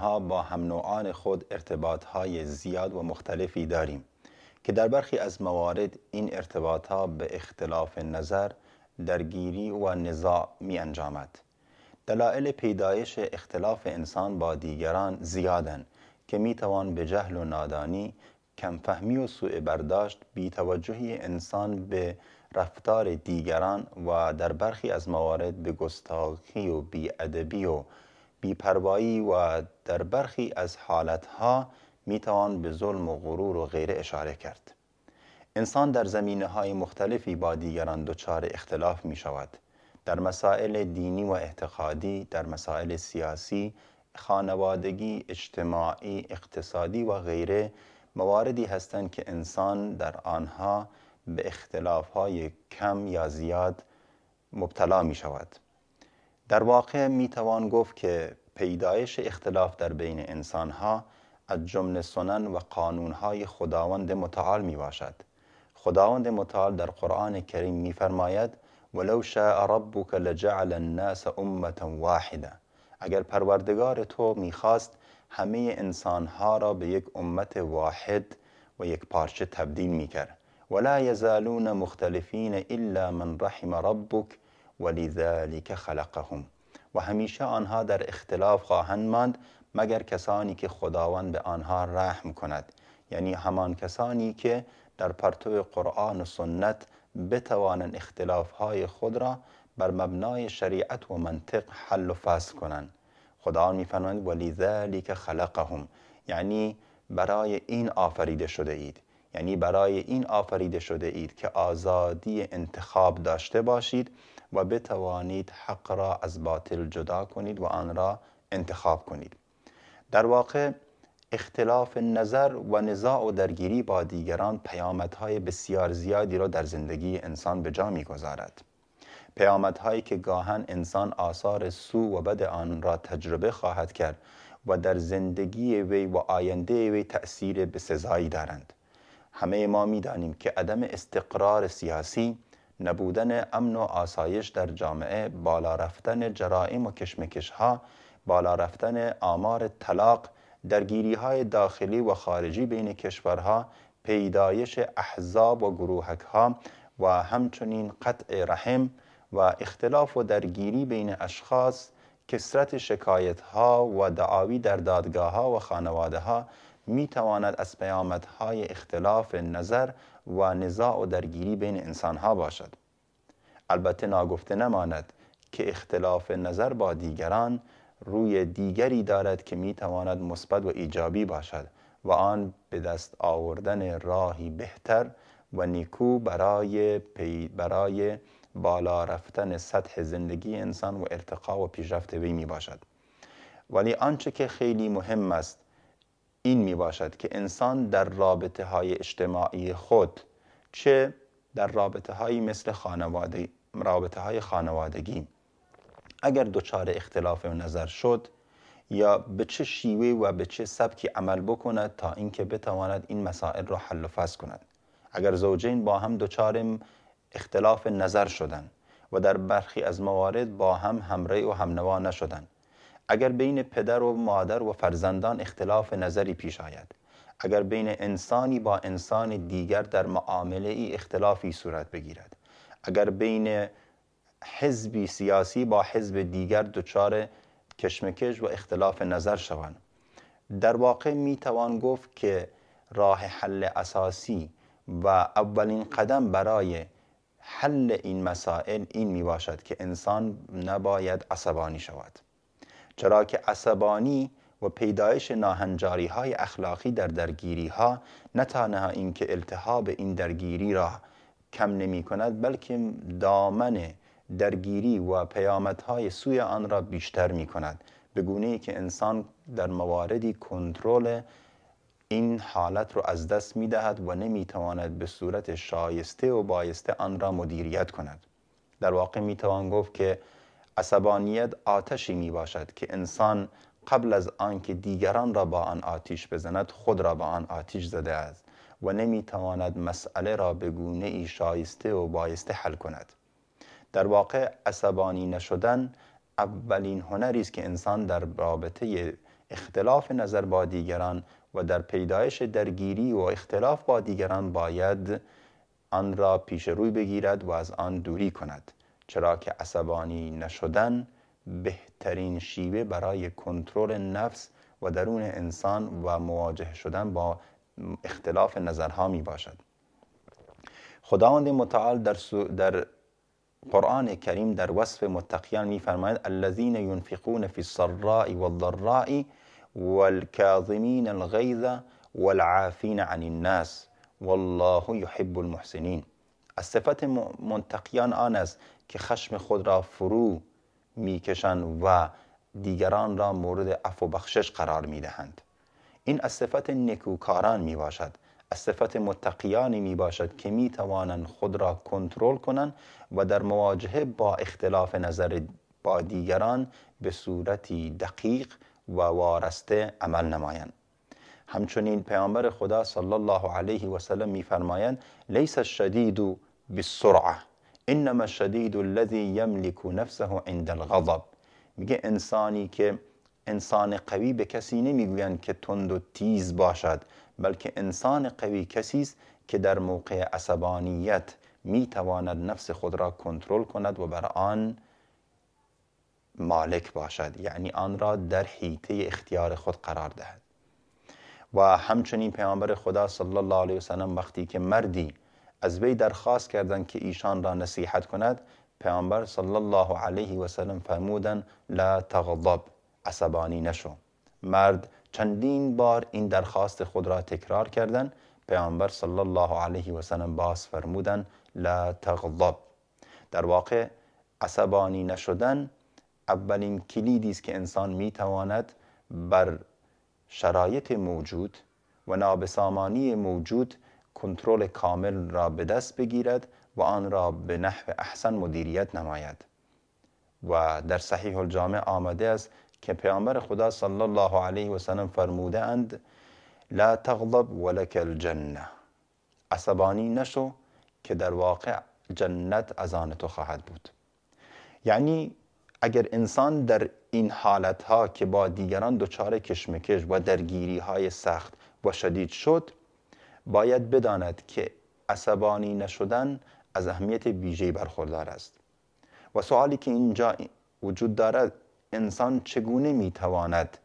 آنها با هم نوعان خود ارتباط های زیاد و مختلفی داریم که در برخی از موارد این ارتباط ها به اختلاف نظر، درگیری و نزاع می انجامد. دلایل پیدایش اختلاف انسان با دیگران زیادن که می توان به جهل و نادانی، کمفهمی و سوء برداشت بیتوجهی انسان به رفتار دیگران و در برخی از موارد به گستاخی و بیادبی و بیپروایی و در برخی از حالتها میتوان به ظلم و غرور و غیره اشاره کرد انسان در زمینه های مختلفی با دیگران دچار اختلاف می شود در مسائل دینی و اعتقادی، در مسائل سیاسی، خانوادگی، اجتماعی، اقتصادی و غیره مواردی هستند که انسان در آنها به اختلاف های کم یا زیاد مبتلا می شود در واقع میتوان گفت که پیدایش اختلاف در بین انسانها از جمله سنن و قانون های خداوند متعال می باشد خداوند متعال در قرآن کریم میفرماید ولو شاء ربک لجعل الناس امه واحده اگر پروردگار تو میخواست همه انسانها را به یک امت واحد و یک پارچه تبدیل میکرد ولا یزالون مختلفین الا من رحم ربک ولذلک خلقهم و همیشه آنها در اختلاف خواهند ماند مگر کسانی که خداوند به آنها رحم کند یعنی همان کسانی که در پرتو قرآن و سنت بتوانند های خود را بر مبنای شریعت و منطق حل و فصل کنند خدا میفرماید ولذلک خلقهم یعنی برای این آفریده شده اید یعنی برای این آفریده شده اید که آزادی انتخاب داشته باشید و بتوانید حق را از باطل جدا کنید و آن را انتخاب کنید در واقع اختلاف نظر و نزاع و درگیری با دیگران پیامدهای بسیار زیادی را در زندگی انسان به جا میگذارد پیامدهایی که گاهن انسان آثار سو و بد آن را تجربه خواهد کرد و در زندگی وی و آینده وی تأثیر به سزایی دارند همه ما میدانیم که عدم استقرار سیاسی نبودن امن و آسایش در جامعه، بالا رفتن جرائم و کشمکش ها، بالا رفتن آمار طلاق، درگیری های داخلی و خارجی بین کشورها، پیدایش احزاب و گروهک ها و همچنین قطع رحم و اختلاف و درگیری بین اشخاص، کسرت شکایت ها و دعاوی در دادگاه ها و خانواده ها می تواند از پیامدهای اختلاف نظر و نزاع و درگیری بین انسانها باشد البته ناگفته نماند که اختلاف نظر با دیگران روی دیگری دارد که میتواند مثبت و ایجابی باشد و آن به دست آوردن راهی بهتر و نیکو برای, برای بالا رفتن سطح زندگی انسان و ارتقا و پیشرفت وی می باشد ولی آنچه که خیلی مهم است این می باشد که انسان در رابطه های اجتماعی خود چه در رابطه های مثل خانواده رابطه های خانوادگی اگر دچار اختلاف نظر شد یا به چه شیوه و به چه سبکی عمل بکند تا اینکه بتواند این مسائل را حل و فصل کند اگر زوجین با هم دچار اختلاف نظر شدند و در برخی از موارد با هم همراه و همنوا نشدند اگر بین پدر و مادر و فرزندان اختلاف نظری پیش آید اگر بین انسانی با انسان دیگر در معامله ای اختلافی صورت بگیرد اگر بین حزبی سیاسی با حزب دیگر دچار کشمکش و اختلاف نظر شوند در واقع می توان گفت که راه حل اساسی و اولین قدم برای حل این مسائل این می باشد که انسان نباید عصبانی شود چرا که عصبانی و پیدایش ناهنجاری های اخلاقی در درگیری ها نه تنها اینکه التهاب این درگیری را کم نمی کند بلکه دامن درگیری و پیامدهای سوی آن را بیشتر می کند به گونه ای که انسان در مواردی کنترل این حالت را از دست می دهد و نمی تواند به صورت شایسته و بایسته آن را مدیریت کند در واقع می توان گفت که عصبانیت آتشی می باشد که انسان قبل از آنکه دیگران را با آن آتیش بزند خود را با آن آتیش زده است و نمی تواند مسئله را به گونه ای شایسته و بایسته حل کند در واقع عصبانی نشدن اولین هنری است که انسان در رابطه اختلاف نظر با دیگران و در پیدایش درگیری و اختلاف با دیگران باید آن را پیش روی بگیرد و از آن دوری کند چرا که عصبانی نشدن بهترین شیوه برای کنترل نفس و درون انسان و مواجه شدن با اختلاف نظرها می باشد خداوند متعال در, در قرآن کریم در وصف متقیان میفرماید "الذین ينفقون في الصراء والضراء والكاظمين الغيظ والعافين عن الناس والله يحب المحسنين از صفت منتقیان آن است که خشم خود را فرو میکشند و دیگران را مورد عفو بخشش قرار دهند. این از صفت نکوکاران می باشد از صفت متقیانی می باشد که می توانند خود را کنترل کنند و در مواجهه با اختلاف نظر با دیگران به صورتی دقیق و وارسته عمل نمایند همچنین پیامبر خدا صلی الله علیه و سلم میفرمایند لیس الشدید بالسرعه انما الشدید الذی یملک نفسه عند الغضب میگه انسانی که انسان قوی به کسی نمیگویند که تند و تیز باشد بلکه انسان قوی کسی است که در موقع عصبانیت میتواند نفس خود را کنترل کند و بر آن مالک باشد یعنی آن را در حیطه اختیار خود قرار دهد و همچنین پیامبر خدا صلی الله علیه وسلم وقتی که مردی از وی درخواست کردند که ایشان را نصیحت کند پیامبر صلی الله علیه و سلم فرمودند لا تغضب عصبانی نشو مرد چندین بار این درخواست خود را تکرار کردند پیامبر صلی الله علیه و سلم باز فرمودند لا تغضب در واقع عصبانی نشدن اولین کلیدی است که انسان می تواند بر شرایط موجود و نابسامانی موجود کنترل کامل را به دست بگیرد و آن را به نحو احسن مدیریت نماید و در صحیح الجامع آمده است که پیامبر خدا صلی الله علیه و سلم فرموده اند لا تغضب ولک الجنه عصبانی نشو که در واقع جنت از آن تو خواهد بود یعنی اگر انسان در این حالت ها که با دیگران دچار کشمکش و درگیری های سخت و شدید شد باید بداند که عصبانی نشدن از اهمیت ویژه برخوردار است و سوالی که اینجا وجود دارد انسان چگونه میتواند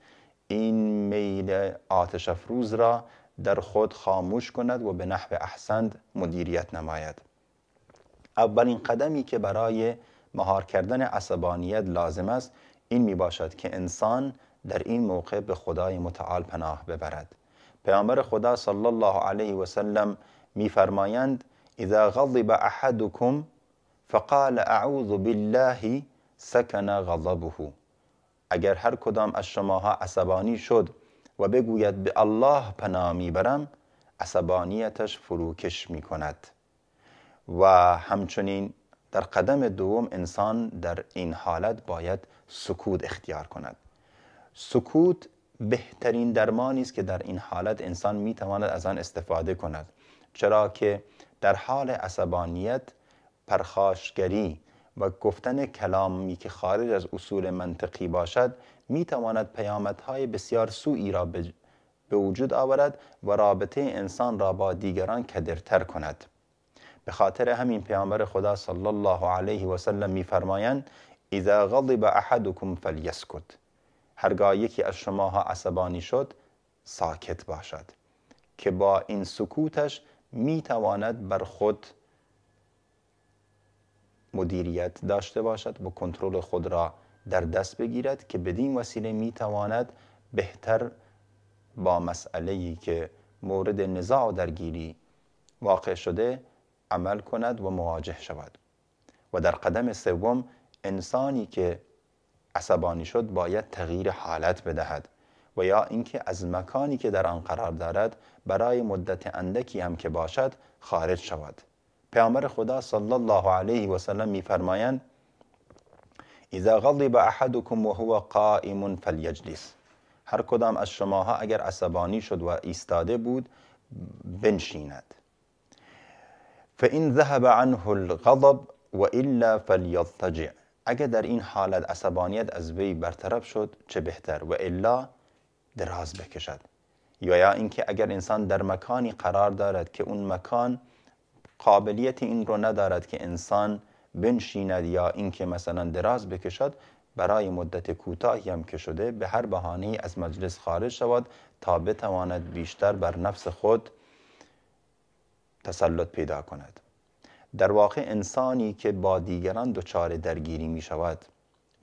این میل آتش افروز را در خود خاموش کند و به نحو احسند مدیریت نماید اولین قدمی که برای مهار کردن عصبانیت لازم است این می باشد که انسان در این موقع به خدای متعال پناه ببرد پیامبر خدا صلی الله علیه و سلم میفرمایند اذا غضب احدكم فقال اعوذ بالله سكن غضبه اگر هر کدام از شماها عصبانی شد و بگوید به الله پناه میبرم عصبانیتش فروکش میکند و همچنین در قدم دوم انسان در این حالت باید سکوت اختیار کند سکوت بهترین درمانی است که در این حالت انسان می تواند از آن استفاده کند چرا که در حال عصبانیت پرخاشگری و گفتن کلامی که خارج از اصول منطقی باشد می میتواند پیامدهای بسیار سوئی را به وجود آورد و رابطه انسان را با دیگران کدرتر کند به خاطر همین پیامبر خدا صلی الله علیه و سلم میفرمایند اذا غضب احدکم فلیسکت هرگاه یکی از شماها عصبانی شد ساکت باشد که با این سکوتش می تواند بر خود مدیریت داشته باشد و کنترل خود را در دست بگیرد که بدین وسیله می تواند بهتر با مسئله ای که مورد نزاع و درگیری واقع شده عمل کند و مواجه شود و در قدم سوم انسانی که عصبانی شد باید تغییر حالت بدهد و یا اینکه از مکانی که در آن قرار دارد برای مدت اندکی هم که باشد خارج شود پیامبر خدا صلی الله علیه و سلم میفرمایند اذا غضب احدکم وهو قائم فلیجلس هر کدام از شماها اگر عصبانی شد و ایستاده بود بنشیند فان ذهب عنه الغضب والا فليضطجع اگر در این حالت عصبانیت از وی برطرف شد چه بهتر و الا دراز بکشد یا یا اینکه اگر انسان در مکانی قرار دارد که اون مکان قابلیت این رو ندارد که انسان بنشیند یا اینکه مثلا دراز بکشد برای مدت کوتاهی هم که شده به هر بهانه از مجلس خارج شود تا بتواند بیشتر بر نفس خود تسلط پیدا کند در واقع انسانی که با دیگران دچار درگیری می شود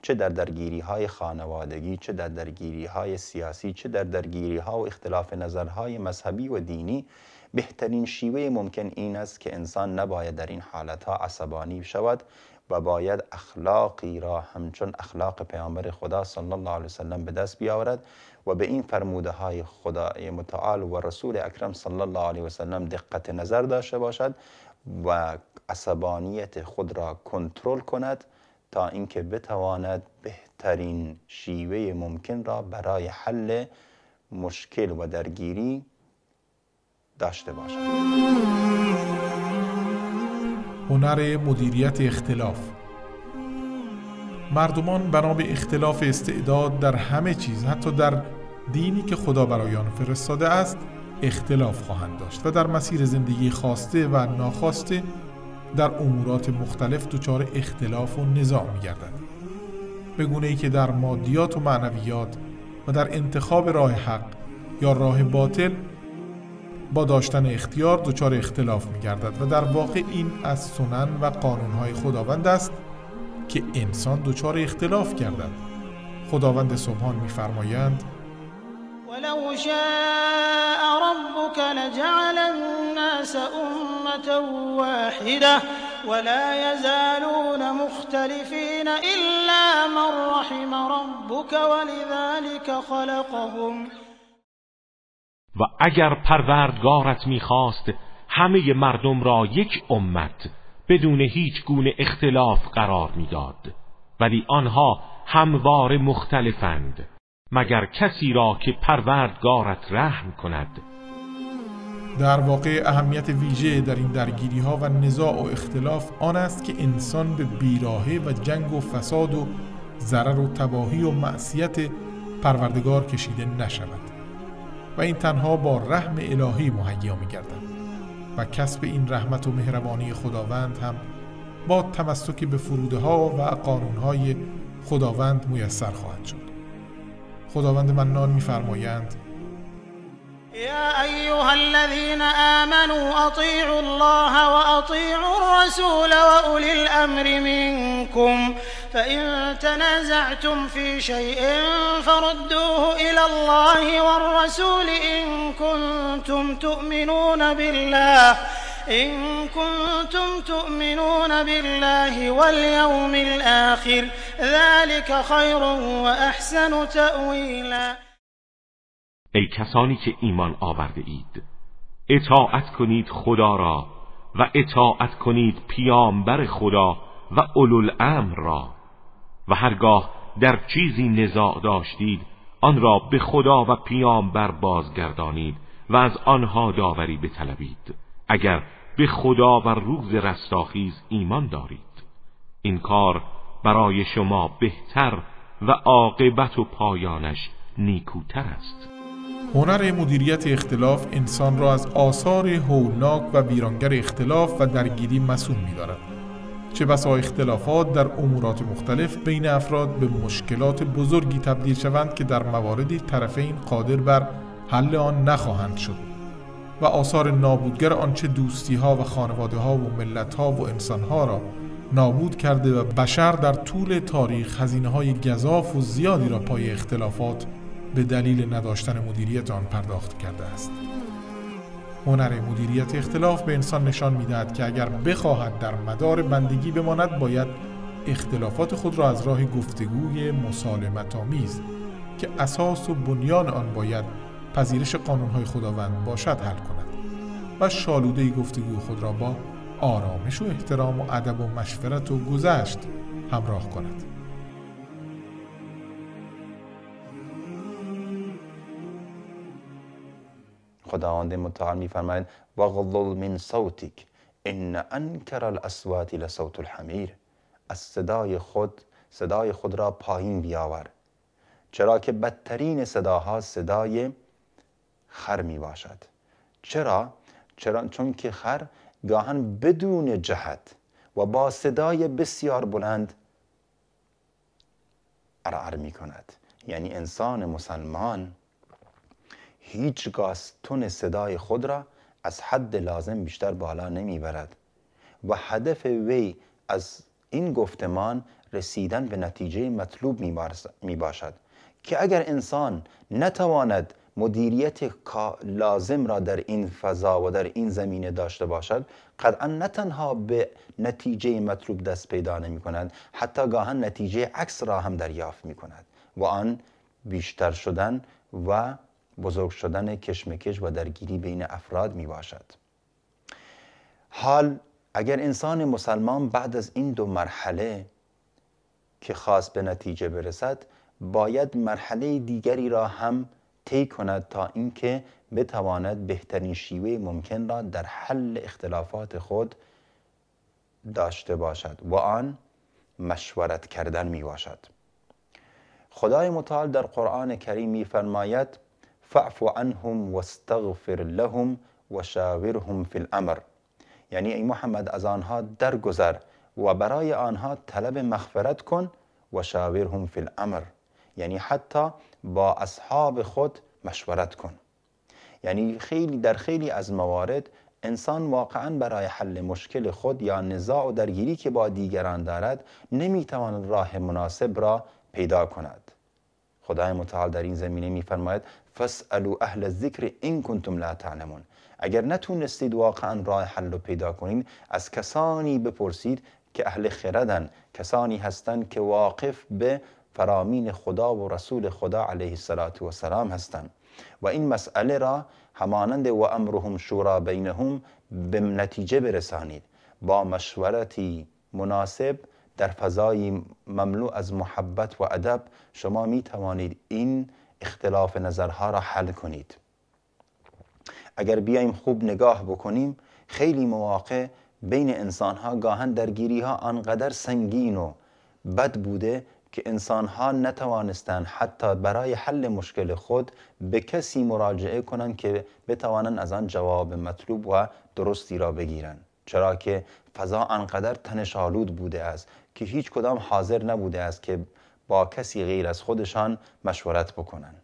چه در درگیری های خانوادگی چه در درگیری های سیاسی چه در درگیری ها و اختلاف نظرهای مذهبی و دینی بهترین شیوه ممکن این است که انسان نباید در این حالت ها عصبانی شود و باید اخلاقی را همچون اخلاق پیامبر خدا صلی الله علیه وسلم به دست بیاورد و به این فرموده های خدا متعال و رسول اکرم صلی الله علیه وسلم دقت نظر داشته باشد و عصبانیت خود را کنترل کند تا اینکه بتواند بهترین شیوه ممکن را برای حل مشکل و درگیری داشته باشد هنر مدیریت اختلاف مردمان بنا به اختلاف استعداد در همه چیز حتی در دینی که خدا برای آن فرستاده است اختلاف خواهند داشت و در مسیر زندگی خواسته و ناخواسته در امورات مختلف دچار اختلاف و نزاع میگردد به گونه ای که در مادیات و معنویات و در انتخاب راه حق یا راه باطل با داشتن اختیار دچار اختلاف گردد و در واقع این از سنن و قانونهای خداوند است که انسان دچار اختلاف گردد خداوند سبحان میفرمایند ولو شاء ربك لجعل الناس أمة واحدة ولا يزالون مختلفين إلا من رحم ربك ولذلك خلقهم و اگر پروردگارت میخواست همه مردم را یک امت بدون هیچ گونه اختلاف قرار میداد ولی آنها همواره مختلفند مگر کسی را که پروردگارت رحم کند در واقع اهمیت ویژه در این درگیری ها و نزاع و اختلاف آن است که انسان به بیراهه و جنگ و فساد و ضرر و تباهی و معصیت پروردگار کشیده نشود و این تنها با رحم الهی مهیا می و کسب این رحمت و مهربانی خداوند هم با تمسک به فروده ها و قانون های خداوند میسر خواهد شد خداوند منان میفرمایند يا أيها الذين آمنوا أطيعوا الله وأطيعوا الرسول وأولي الأمر منكم فإن تنازعتم في شيء فردوه إلى الله والرسول إن كنتم تؤمنون بالله إن كنتم تؤمنون بالله واليوم الآخر ذلك خير وأحسن تأويلا ای کسانی که ایمان آورده اید اطاعت کنید خدا را و اطاعت کنید پیامبر خدا و اولوالامر را و هرگاه در چیزی نزاع داشتید آن را به خدا و پیامبر بازگردانید و از آنها داوری بطلبید اگر به خدا و روز رستاخیز ایمان دارید این کار برای شما بهتر و عاقبت و پایانش نیکوتر است هنر مدیریت اختلاف انسان را از آثار هولناک و ویرانگر اختلاف و درگیری مسئول می‌دارد چه بسا اختلافات در امورات مختلف بین افراد به مشکلات بزرگی تبدیل شوند که در مواردی طرفین قادر بر حل آن نخواهند شد و آثار نابودگر آنچه دوستی ها و خانواده ها و ملت ها و انسان ها را نابود کرده و بشر در طول تاریخ هزینه های گذاف و زیادی را پای اختلافات به دلیل نداشتن مدیریت آن پرداخت کرده است. هنر مدیریت اختلاف به انسان نشان می دهد که اگر بخواهد در مدار بندگی بماند باید اختلافات خود را از راه گفتگوی آمیز که اساس و بنیان آن باید پذیرش قانونهای خداوند باشد حل کند و شالوده گفتگو خود را با آرامش و احترام و ادب و مشورت و گذشت همراه کند خداوند متعال میفرماید غضل من صوتک ان انکر الاصوات لصوت الحمیر از صدای خود صدای خود را پایین بیاور چرا که بدترین صداها صدای خر می باشد چرا؟ چرا؟ چون که خر گاهن بدون جهت و با صدای بسیار بلند ارعر می کند یعنی انسان مسلمان هیچگاه تون صدای خود را از حد لازم بیشتر بالا نمی برد و هدف وی از این گفتمان رسیدن به نتیجه مطلوب می باشد که اگر انسان نتواند مدیریت لازم را در این فضا و در این زمینه داشته باشد قطعا نه تنها به نتیجه مطلوب دست پیدا نمی کند حتی گاهن نتیجه عکس را هم دریافت می کند و آن بیشتر شدن و بزرگ شدن کشمکش و درگیری بین افراد می باشد حال اگر انسان مسلمان بعد از این دو مرحله که خاص به نتیجه برسد باید مرحله دیگری را هم طی کند تا اینکه بتواند بهترین شیوه ممکن را در حل اختلافات خود داشته باشد و آن مشورت کردن می باشد خدای متعال در قرآن کریم میفرماید فعف عنهم واستغفر لهم و شاورهم فی الامر یعنی ای محمد از آنها درگذر و برای آنها طلب مغفرت کن و شاورهم فی الامر یعنی حتی با اصحاب خود مشورت کن یعنی خیلی در خیلی از موارد انسان واقعا برای حل مشکل خود یا نزاع و درگیری که با دیگران دارد نمیتواند راه مناسب را پیدا کند خدای متعال در این زمینه میفرماید فسالو اهل الذکر ان کنتم لا تعلمون اگر نتونستید واقعا راه حل رو پیدا کنید از کسانی بپرسید که اهل خردن کسانی هستند که واقف به فرامین خدا و رسول خدا علیه السلام هستند و این مسئله را همانند و امرهم شورا بینهم به نتیجه برسانید با مشورتی مناسب در فضای مملو از محبت و ادب شما می توانید این اختلاف نظرها را حل کنید اگر بیایم خوب نگاه بکنیم خیلی مواقع بین انسان ها گاهن درگیری ها آنقدر سنگین و بد بوده که ها نتوانستند حتی برای حل مشکل خود به کسی مراجعه کنند که بتوانند از آن جواب مطلوب و درستی را بگیرند چرا که فضا انقدر تنش آلود بوده است که هیچ کدام حاضر نبوده است که با کسی غیر از خودشان مشورت بکنند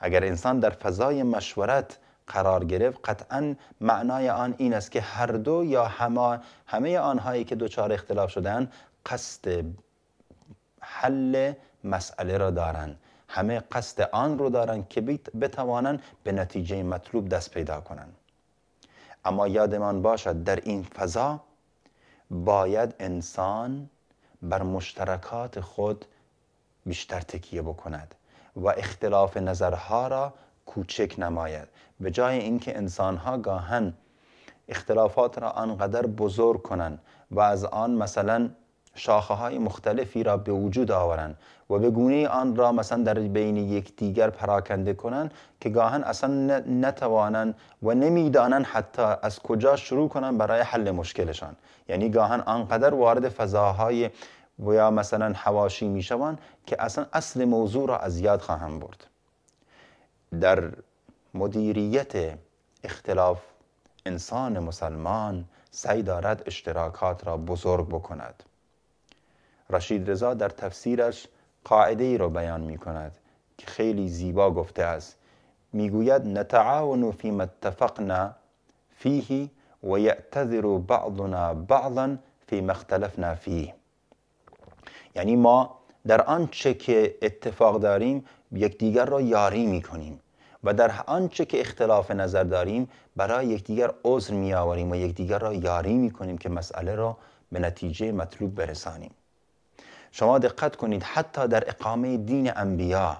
اگر انسان در فضای مشورت قرار گرفت قطعا معنای آن این است که هر دو یا همه آنهایی که دچار اختلاف شدن قصد حل مسئله را دارند همه قصد آن رو دارند که بتوانند به نتیجه مطلوب دست پیدا کنند اما یادمان باشد در این فضا باید انسان بر مشترکات خود بیشتر تکیه بکند و اختلاف نظرها را کوچک نماید به جای اینکه انسانها گاهن اختلافات را آنقدر بزرگ کنند و از آن مثلا شاخه های مختلفی را به وجود آورند و به گونه آن را مثلا در بین یک دیگر پراکنده کنند که گاهن اصلا نتوانند و نمیدانند حتی از کجا شروع کنند برای حل مشکلشان یعنی گاهن آنقدر وارد فضاهای و یا مثلا حواشی شوند که اصلا اصل موضوع را از یاد خواهم برد در مدیریت اختلاف انسان مسلمان سعی دارد اشتراکات را بزرگ بکند رشید رضا در تفسیرش قاعده ای رو بیان می کند که خیلی زیبا گفته است میگوید نتعاون ما اتفقنا و یعتذر بعضنا بعضا ما اختلفنا فیه. یعنی ما در آنچه که اتفاق داریم یکدیگر را یاری می کنیم و در آنچه که اختلاف نظر داریم برای یکدیگر عذر می آوریم و یکدیگر را یاری می کنیم که مسئله را به نتیجه مطلوب برسانیم شما دقت کنید حتی در اقامه دین انبیا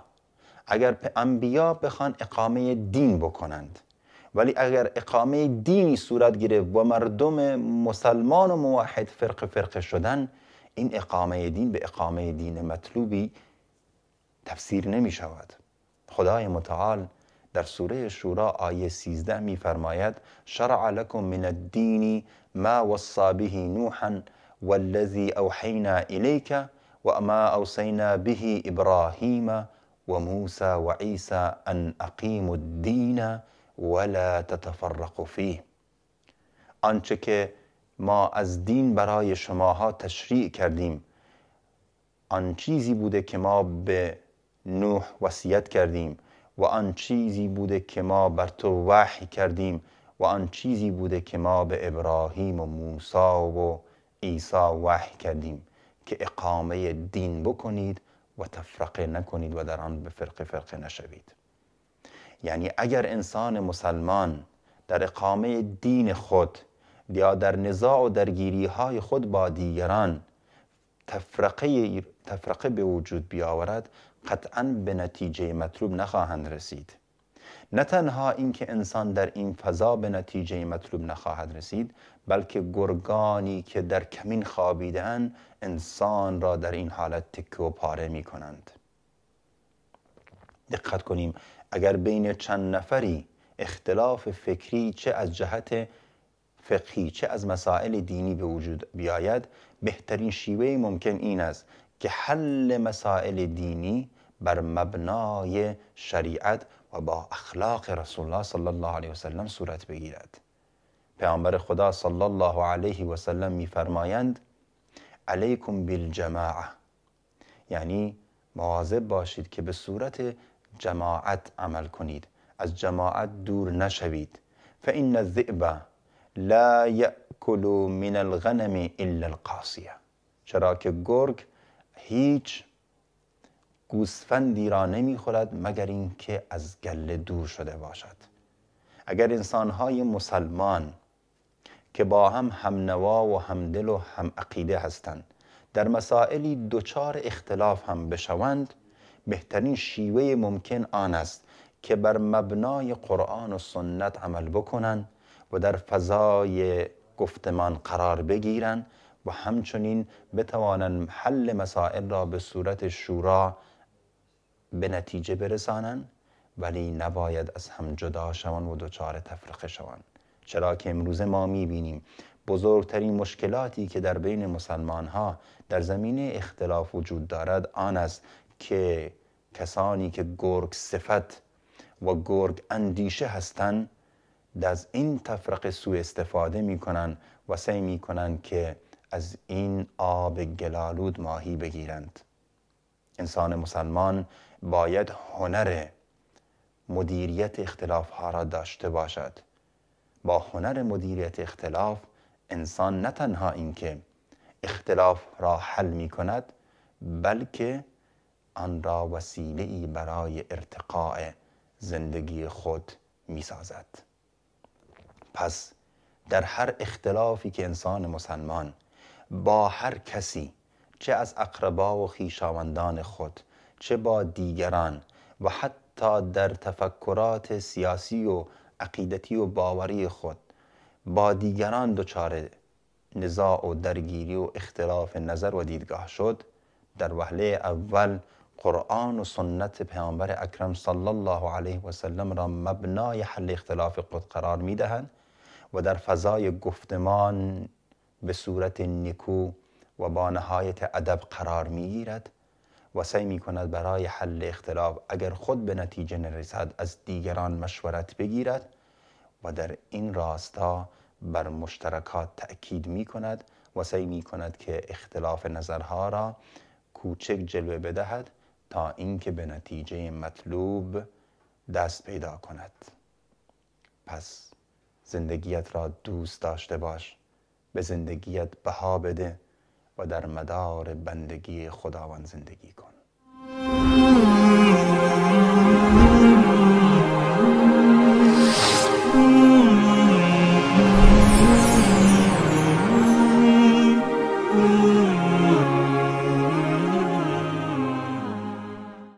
اگر انبیا بخوان اقامه دین بکنند ولی اگر اقامه دینی صورت گرفت و مردم مسلمان و موحد فرق فرق شدن این اقامه دین به اقامه دین مطلوبی تفسیر نمی شود خدای متعال در سوره شورا آیه 13 فرماید شرع لکم من الدینی ما وصی به نوحا والذی اوحینا الیک وما أوصينا به إبراهيم وموسى وعيسى أن أقيموا الدين ولا تتفرقوا فيه آنچه که ما از دین برای شماها تشریع کردیم آن چیزی بوده که ما به نوح وصیت کردیم و آن چیزی بوده که ما بر تو وحی کردیم و آن چیزی بوده که ما به ابراهیم و موسی و عیسی وحی کردیم که اقامه دین بکنید و تفرقه نکنید و در آن به فرقه فرقه نشوید یعنی اگر انسان مسلمان در اقامه دین خود یا در نزاع و درگیری های خود با دیگران تفرقه, تفرقه به وجود بیاورد قطعا به نتیجه مطلوب نخواهند رسید نه تنها اینکه انسان در این فضا به نتیجه مطلوب نخواهد رسید بلکه گرگانی که در کمین خوابیدن انسان را در این حالت تکه و پاره می کنند دقت کنیم اگر بین چند نفری اختلاف فکری چه از جهت فقهی چه از مسائل دینی به وجود بیاید بهترین شیوه ممکن این است که حل مسائل دینی بر مبنای شریعت با اخلاق رسول الله صلی الله علیه سلم صورت بگیرد پیامبر خدا صلی الله علیه و سلم میفرمایند علیکم بالجماعه یعنی مواظب باشید که به صورت جماعت عمل کنید از جماعت دور نشوید فان الذئب لا یأکل من الغنم الا القاصیه چرا که گرگ هیچ گوسفندی را نمیخورد مگر اینکه از گله دور شده باشد اگر های مسلمان که با هم نوا و هم دل و هم عقیده هستند در مسائلی دچار اختلاف هم بشوند بهترین شیوه ممکن آن است که بر مبنای قرآن و سنت عمل بکنند و در فضای گفتمان قرار بگیرند و همچنین بتوانند حل مسائل را به صورت شورا به نتیجه برسانند ولی نباید از هم جدا شوند و دچار تفرقه شوند چرا که امروزه ما میبینیم بزرگترین مشکلاتی که در بین مسلمان ها در زمینه اختلاف وجود دارد آن است که کسانی که گرگ صفت و گرگ اندیشه هستند از این تفرقه سوء استفاده می کنند و سعی می کنند که از این آب گلالود ماهی بگیرند انسان مسلمان باید هنر مدیریت اختلاف ها را داشته باشد با هنر مدیریت اختلاف انسان نه تنها اینکه اختلاف را حل می کند بلکه آن را وسیله ای برای ارتقاء زندگی خود می سازد پس در هر اختلافی که انسان مسلمان با هر کسی چه از اقربا و خیشاوندان خود چه با دیگران و حتی در تفکرات سیاسی و عقیدتی و باوری خود با دیگران دچار نزاع و درگیری و اختلاف نظر و دیدگاه شد در وهله اول قرآن و سنت پیامبر اکرم صلی الله علیه و سلم را مبنای حل اختلاف خود قرار می و در فضای گفتمان به صورت نیکو و با نهایت ادب قرار می گیرد و سعی می کند برای حل اختلاف اگر خود به نتیجه نرسد از دیگران مشورت بگیرد و در این راستا بر مشترکات تأکید می کند و سعی می کند که اختلاف نظرها را کوچک جلوه بدهد تا اینکه به نتیجه مطلوب دست پیدا کند پس زندگیت را دوست داشته باش به زندگیت بها بده و در مدار بندگی خداوند زندگی کن